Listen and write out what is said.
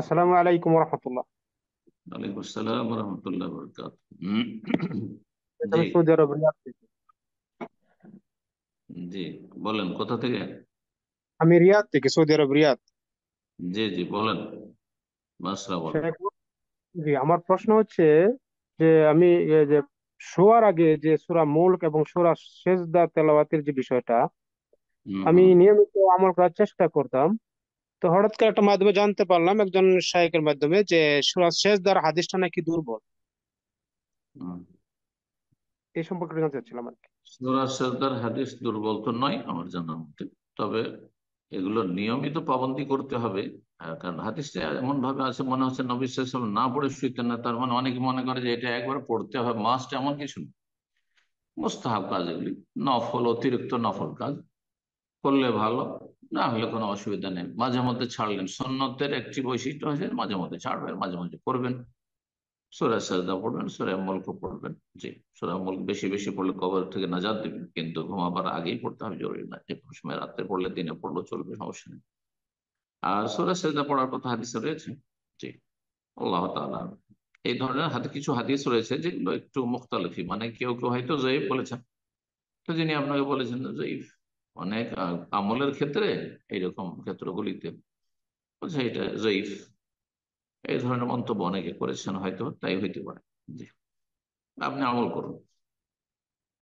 আসসালামু আলাইকুম রহমতুল্লাহ ওয়ালাইকুম আসসালাম রহমতুল্লাহ বরকাত সৌদি আরব জি বলেন কোথা থেকে আমি রিয়াদ থেকে সৌদি আরব রিয়াদ জি জি বলেন জি আমার প্রশ্ন হচ্ছে যে আমি যে শোয়ার আগে যে সুরা মুলক এবং সুরা শেজদা তেলাওয়াতের যে বিষয়টা আমি নিয়মিত আমল করার চেষ্টা করতাম তো হঠাৎ করে একটা মাধ্যমে জানতে পারলাম একজন শায়েখের মাধ্যমে যে সুরাজ শেষদার হাদিসটা নাকি দুর্বল এই সম্পর্কে জানতে চাচ্ছিলাম আর কি সুরাজ শেষদার হাদিস দুর্বল তো নয় আমার জানার মতে তবে এগুলো নিয়মিত পাবন্দি করতে হবে হ্যাঁ, কারণ হাদিসটা এমন ভাবে আছে মনে হচ্ছে নবী সাল্লাম না পড়ে শুইতেন না তার মানে অনেকে মনে করে যে এটা একবার পড়তে হবে মাস্ট এমন কিছু না মোস্তাহাব কাজ এগুলি নফল অতিরিক্ত নফল কাজ করলে ভালো না হলে কোনো অসুবিধা নেই মাঝে মধ্যে ছাড়লেন সন্ন্যতের একটি বৈশিষ্ট্য হয়েছে মাঝে মধ্যে ছাড়বেন মাঝে মধ্যে করবেন সুরা সাজদা পড়বেন সুরা মুল্ক পড়বেন জি সুরা মুল্ক বেশি বেশি পড়লে কবর থেকে নাজাদ দেবেন কিন্তু ঘুমাবার আগেই পড়তে হবে জরুরি না যে কোনো সময় রাত্রে পড়লে দিনে পড়লেও চলবে সমস্যা নেই আর সুরা সাজদা পড়ার কথা হাদিসে রয়েছে জি আল্লাহ তাআলা এই ধরনের হাতে কিছু হাদিস রয়েছে যেগুলো একটু মুখতালিফি মানে কেউ কেউ হয়তো জয়ীফ বলেছেন তো যিনি আপনাকে বলেছেন জয়ীফ অনেক আমলের ক্ষেত্রে এইরকম ক্ষেত্রগুলিতে বলছে এটা জয়ীফ এই ধরনের মন্তব্য অনেকে করেছেন হয়তো তাই হইতে পারে আপনি আমল করুন